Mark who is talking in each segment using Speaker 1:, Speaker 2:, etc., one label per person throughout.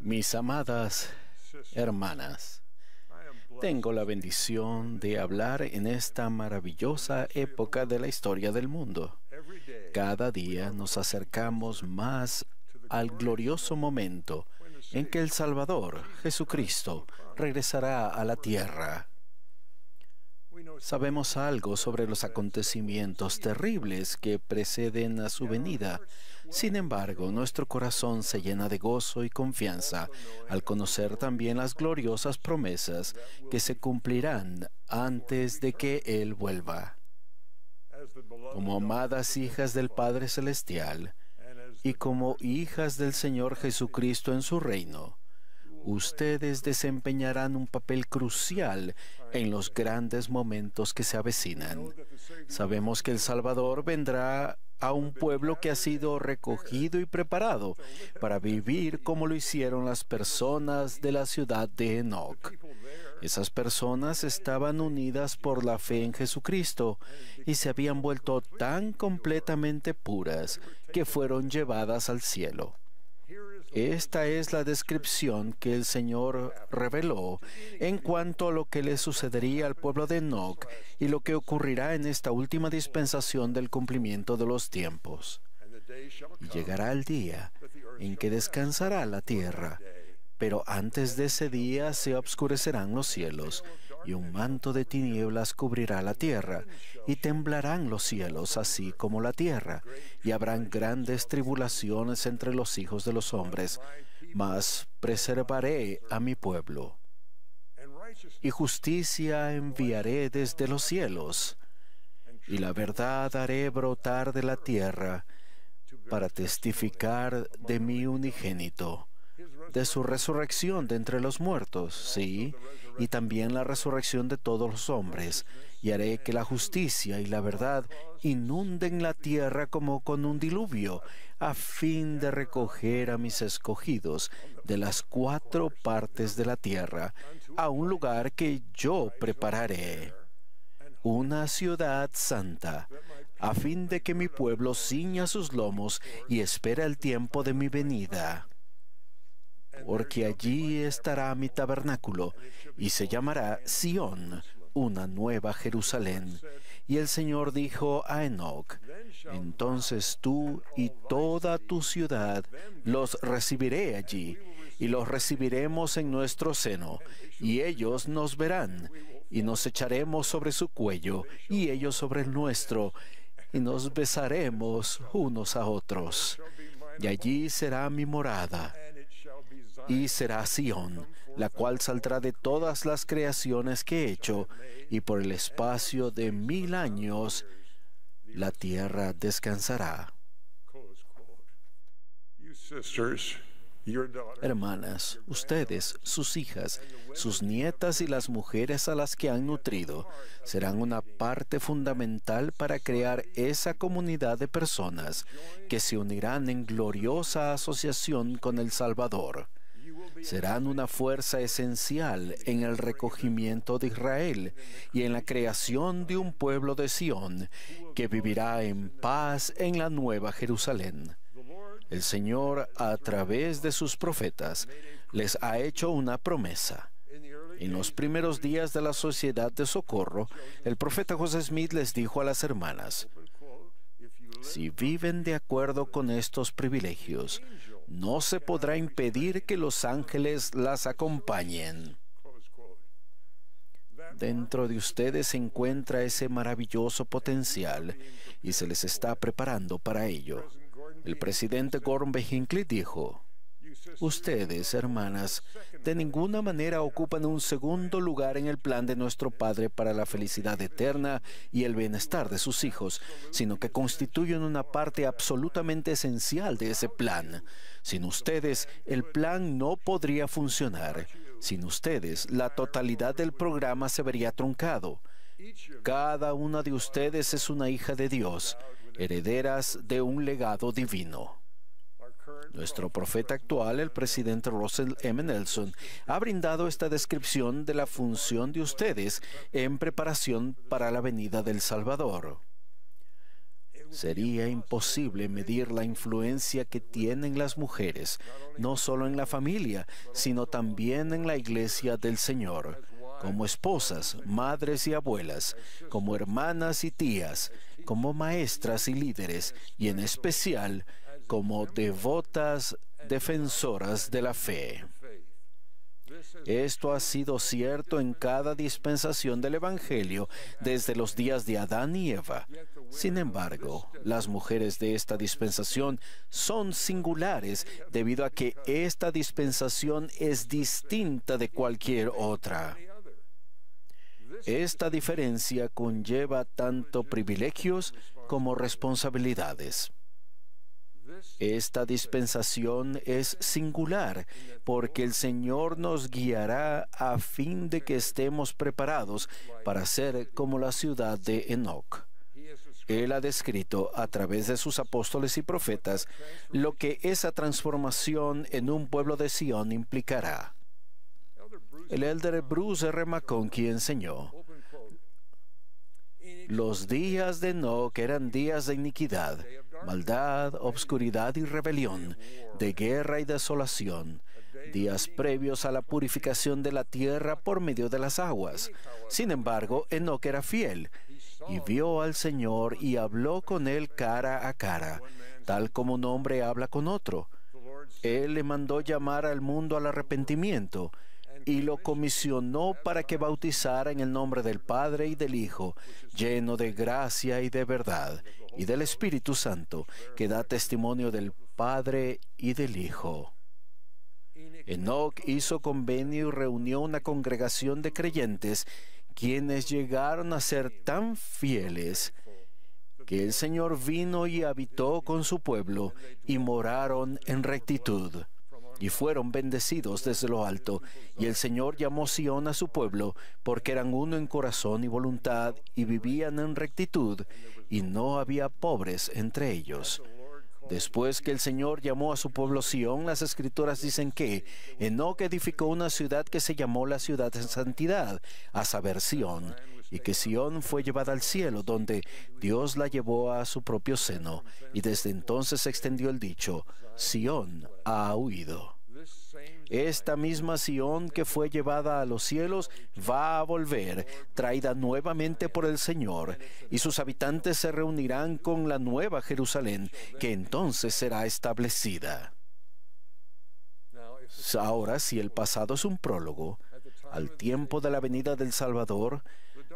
Speaker 1: Mis amadas hermanas, tengo la bendición de hablar en esta maravillosa época de la historia del mundo. Cada día nos acercamos más al glorioso momento en que el Salvador, Jesucristo, regresará a la tierra. Sabemos algo sobre los acontecimientos terribles que preceden a su venida. Sin embargo, nuestro corazón se llena de gozo y confianza al conocer también las gloriosas promesas que se cumplirán antes de que Él vuelva. Como amadas hijas del Padre Celestial y como hijas del Señor Jesucristo en su reino, ustedes desempeñarán un papel crucial en los grandes momentos que se avecinan. Sabemos que El Salvador vendrá a un pueblo que ha sido recogido y preparado para vivir como lo hicieron las personas de la ciudad de Enoch. Esas personas estaban unidas por la fe en Jesucristo y se habían vuelto tan completamente puras que fueron llevadas al cielo. Esta es la descripción que el Señor reveló en cuanto a lo que le sucedería al pueblo de Enoch y lo que ocurrirá en esta última dispensación del cumplimiento de los tiempos. llegará el día en que descansará la tierra, pero antes de ese día se obscurecerán los cielos y un manto de tinieblas cubrirá la tierra, y temblarán los cielos así como la tierra, y habrán grandes tribulaciones entre los hijos de los hombres, mas preservaré a mi pueblo. Y justicia enviaré desde los cielos, y la verdad haré brotar de la tierra, para testificar de mi unigénito de su resurrección de entre los muertos, sí, y también la resurrección de todos los hombres, y haré que la justicia y la verdad inunden la tierra como con un diluvio, a fin de recoger a mis escogidos de las cuatro partes de la tierra, a un lugar que yo prepararé una ciudad santa, a fin de que mi pueblo ciña sus lomos y espera el tiempo de mi venida porque allí estará mi tabernáculo, y se llamará Sión, una nueva Jerusalén. Y el Señor dijo a Enoch, entonces tú y toda tu ciudad los recibiré allí, y los recibiremos en nuestro seno, y ellos nos verán, y nos echaremos sobre su cuello, y ellos sobre el nuestro, y nos besaremos unos a otros. Y allí será mi morada y será Sión, la cual saldrá de todas las creaciones que he hecho, y por el espacio de mil años la tierra descansará. Hermanas, ustedes, sus hijas, sus nietas y las mujeres a las que han nutrido serán una parte fundamental para crear esa comunidad de personas que se unirán en gloriosa asociación con el Salvador serán una fuerza esencial en el recogimiento de Israel y en la creación de un pueblo de Sión que vivirá en paz en la nueva Jerusalén. El Señor, a través de sus profetas, les ha hecho una promesa. En los primeros días de la Sociedad de Socorro, el profeta José Smith les dijo a las hermanas, si viven de acuerdo con estos privilegios, no se podrá impedir que los ángeles las acompañen. Dentro de ustedes se encuentra ese maravilloso potencial y se les está preparando para ello. El presidente Gordon B. dijo, Ustedes, hermanas, de ninguna manera ocupan un segundo lugar en el plan de nuestro Padre para la felicidad eterna y el bienestar de sus hijos, sino que constituyen una parte absolutamente esencial de ese plan. Sin ustedes, el plan no podría funcionar. Sin ustedes, la totalidad del programa se vería truncado. Cada una de ustedes es una hija de Dios, herederas de un legado divino. Nuestro profeta actual, el presidente Russell M. Nelson, ha brindado esta descripción de la función de ustedes en preparación para la venida del Salvador. Sería imposible medir la influencia que tienen las mujeres, no solo en la familia, sino también en la iglesia del Señor, como esposas, madres y abuelas, como hermanas y tías, como maestras y líderes, y en especial como devotas defensoras de la fe. Esto ha sido cierto en cada dispensación del Evangelio desde los días de Adán y Eva. Sin embargo, las mujeres de esta dispensación son singulares debido a que esta dispensación es distinta de cualquier otra. Esta diferencia conlleva tanto privilegios como responsabilidades. Esta dispensación es singular porque el Señor nos guiará a fin de que estemos preparados para ser como la ciudad de Enoch. Él ha descrito a través de sus apóstoles y profetas lo que esa transformación en un pueblo de Sión implicará. El elder Bruce R. McConkie enseñó, los días de Enoch eran días de iniquidad, maldad, obscuridad y rebelión, de guerra y desolación, días previos a la purificación de la tierra por medio de las aguas. Sin embargo, Enoque era fiel y vio al Señor y habló con él cara a cara, tal como un hombre habla con otro. Él le mandó llamar al mundo al arrepentimiento y lo comisionó para que bautizara en el nombre del Padre y del Hijo, lleno de gracia y de verdad, y del Espíritu Santo, que da testimonio del Padre y del Hijo. Enoc hizo convenio y reunió una congregación de creyentes, quienes llegaron a ser tan fieles que el Señor vino y habitó con su pueblo y moraron en rectitud y fueron bendecidos desde lo alto. Y el Señor llamó Sión a su pueblo, porque eran uno en corazón y voluntad, y vivían en rectitud, y no había pobres entre ellos. Después que el Señor llamó a su pueblo Sión, las escrituras dicen que Enoque edificó una ciudad que se llamó la ciudad de santidad, a saber Sión y que Sión fue llevada al cielo, donde Dios la llevó a su propio seno, y desde entonces se extendió el dicho, Sión ha huido. Esta misma Sión que fue llevada a los cielos va a volver, traída nuevamente por el Señor, y sus habitantes se reunirán con la nueva Jerusalén, que entonces será establecida. Ahora, si el pasado es un prólogo, al tiempo de la venida del Salvador,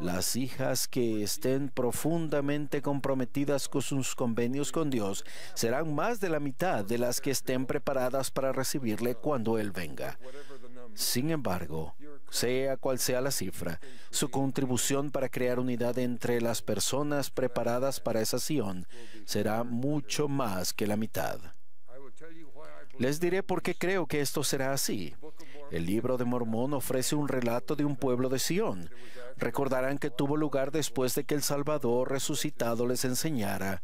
Speaker 1: las hijas que estén profundamente comprometidas con sus convenios con Dios serán más de la mitad de las que estén preparadas para recibirle cuando Él venga. Sin embargo, sea cual sea la cifra, su contribución para crear unidad entre las personas preparadas para esa Sion será mucho más que la mitad. Les diré por qué creo que esto será así. El libro de Mormón ofrece un relato de un pueblo de Sión. Recordarán que tuvo lugar después de que el Salvador resucitado les enseñara.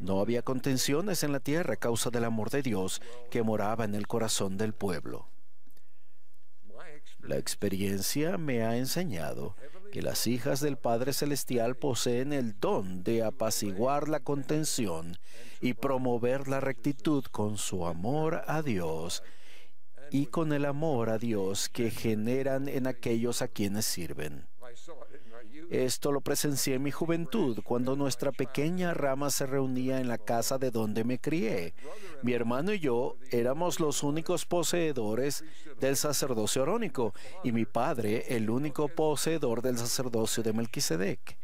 Speaker 1: No había contenciones en la tierra a causa del amor de Dios que moraba en el corazón del pueblo. La experiencia me ha enseñado que las hijas del Padre Celestial poseen el don de apaciguar la contención y promover la rectitud con su amor a Dios y con el amor a Dios que generan en aquellos a quienes sirven. Esto lo presencié en mi juventud, cuando nuestra pequeña rama se reunía en la casa de donde me crié. Mi hermano y yo éramos los únicos poseedores del sacerdocio arónico y mi padre el único poseedor del sacerdocio de Melquisedec.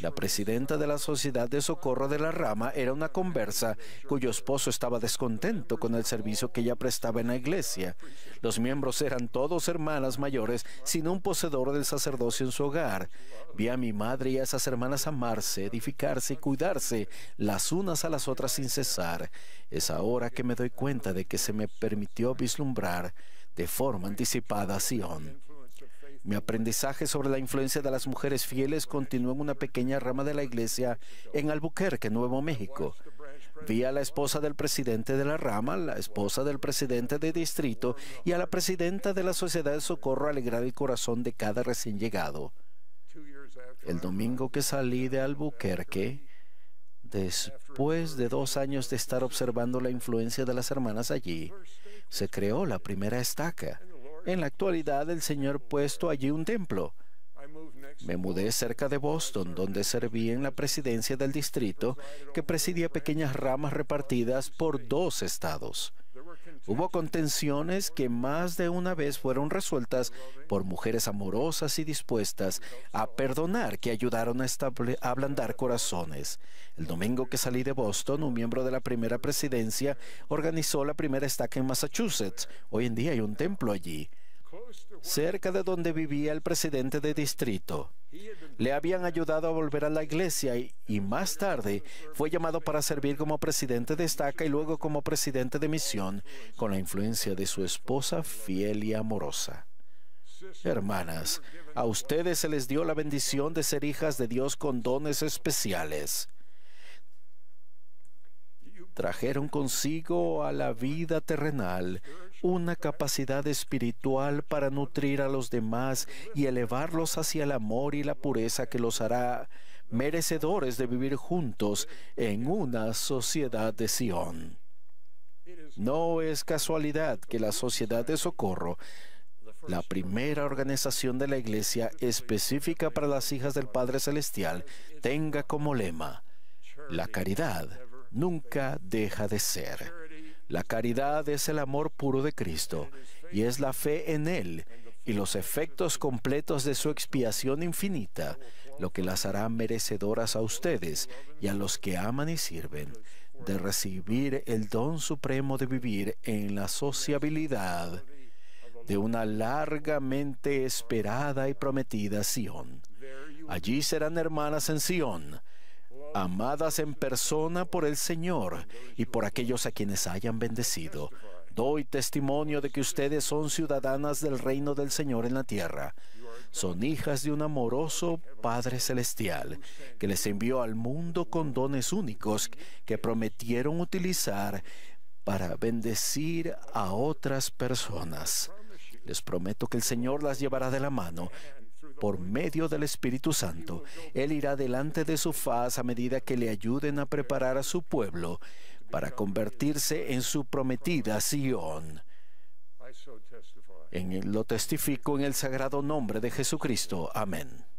Speaker 1: La presidenta de la Sociedad de Socorro de la Rama era una conversa cuyo esposo estaba descontento con el servicio que ella prestaba en la iglesia. Los miembros eran todos hermanas mayores, sin un poseedor del sacerdocio en su hogar. Vi a mi madre y a esas hermanas amarse, edificarse y cuidarse las unas a las otras sin cesar. Es ahora que me doy cuenta de que se me permitió vislumbrar de forma anticipada a Sion. Mi aprendizaje sobre la influencia de las mujeres fieles continuó en una pequeña rama de la iglesia en Albuquerque, Nuevo México. Vi a la esposa del presidente de la rama, la esposa del presidente de distrito y a la presidenta de la Sociedad de Socorro alegrar el corazón de cada recién llegado. El domingo que salí de Albuquerque, después de dos años de estar observando la influencia de las hermanas allí, se creó la primera estaca. En la actualidad el Señor puesto allí un templo. Me mudé cerca de Boston, donde serví en la presidencia del distrito, que presidía pequeñas ramas repartidas por dos estados. Hubo contenciones que más de una vez fueron resueltas por mujeres amorosas y dispuestas a perdonar que ayudaron a, a ablandar corazones. El domingo que salí de Boston, un miembro de la primera presidencia organizó la primera estaca en Massachusetts. Hoy en día hay un templo allí cerca de donde vivía el presidente de distrito. Le habían ayudado a volver a la iglesia y, más tarde fue llamado para servir como presidente de estaca y luego como presidente de misión con la influencia de su esposa fiel y amorosa. Hermanas, a ustedes se les dio la bendición de ser hijas de Dios con dones especiales. Trajeron consigo a la vida terrenal una capacidad espiritual para nutrir a los demás y elevarlos hacia el amor y la pureza que los hará merecedores de vivir juntos en una sociedad de Sion. No es casualidad que la Sociedad de Socorro, la primera organización de la Iglesia específica para las hijas del Padre Celestial, tenga como lema, la caridad nunca deja de ser. La caridad es el amor puro de Cristo y es la fe en Él y los efectos completos de su expiación infinita, lo que las hará merecedoras a ustedes y a los que aman y sirven de recibir el don supremo de vivir en la sociabilidad de una largamente esperada y prometida Sión. Allí serán hermanas en Sión, amadas en persona por el Señor y por aquellos a quienes hayan bendecido. Doy testimonio de que ustedes son ciudadanas del reino del Señor en la tierra. Son hijas de un amoroso Padre Celestial que les envió al mundo con dones únicos que prometieron utilizar para bendecir a otras personas. Les prometo que el Señor las llevará de la mano por medio del Espíritu Santo. Él irá delante de su faz a medida que le ayuden a preparar a su pueblo para convertirse en su prometida Sión. En lo testifico en el sagrado nombre de Jesucristo. Amén.